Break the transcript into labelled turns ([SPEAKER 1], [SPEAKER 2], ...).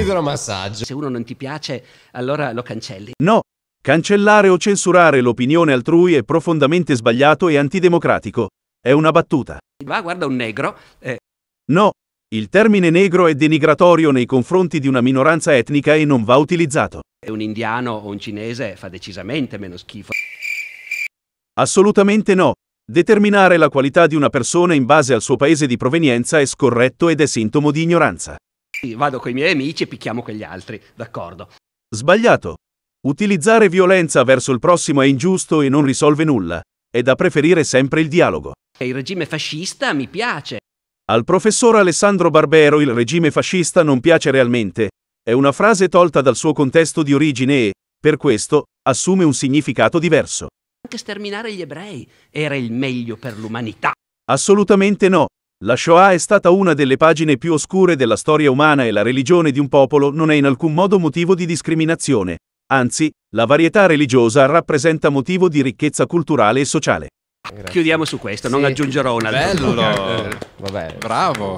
[SPEAKER 1] idromassaggio. Se uno non ti piace, allora lo cancelli. No. Cancellare o censurare l'opinione altrui è profondamente sbagliato e antidemocratico. È una battuta. Va, guarda un negro. Eh. No. Il termine negro è denigratorio nei confronti di una minoranza etnica e non va utilizzato. Un indiano o un cinese fa decisamente meno schifo. Assolutamente no. Determinare la qualità di una persona in base al suo paese di provenienza è scorretto ed è sintomo di ignoranza. Vado con i miei amici e picchiamo quegli altri, d'accordo. Sbagliato. Utilizzare violenza verso il prossimo è ingiusto e non risolve nulla. È da preferire sempre il dialogo. E il regime fascista mi piace. Al professor Alessandro Barbero il regime fascista non piace realmente. È una frase tolta dal suo contesto di origine e, per questo, assume un significato diverso. Anche sterminare gli ebrei era il meglio per l'umanità. Assolutamente no. La Shoah è stata una delle pagine più oscure della storia umana e la religione di un popolo non è in alcun modo motivo di discriminazione. Anzi, la varietà religiosa rappresenta motivo di ricchezza culturale e sociale.
[SPEAKER 2] Grazie. Chiudiamo su questo, sì. non aggiungerò una. Bello!
[SPEAKER 1] vabbè. Bravo!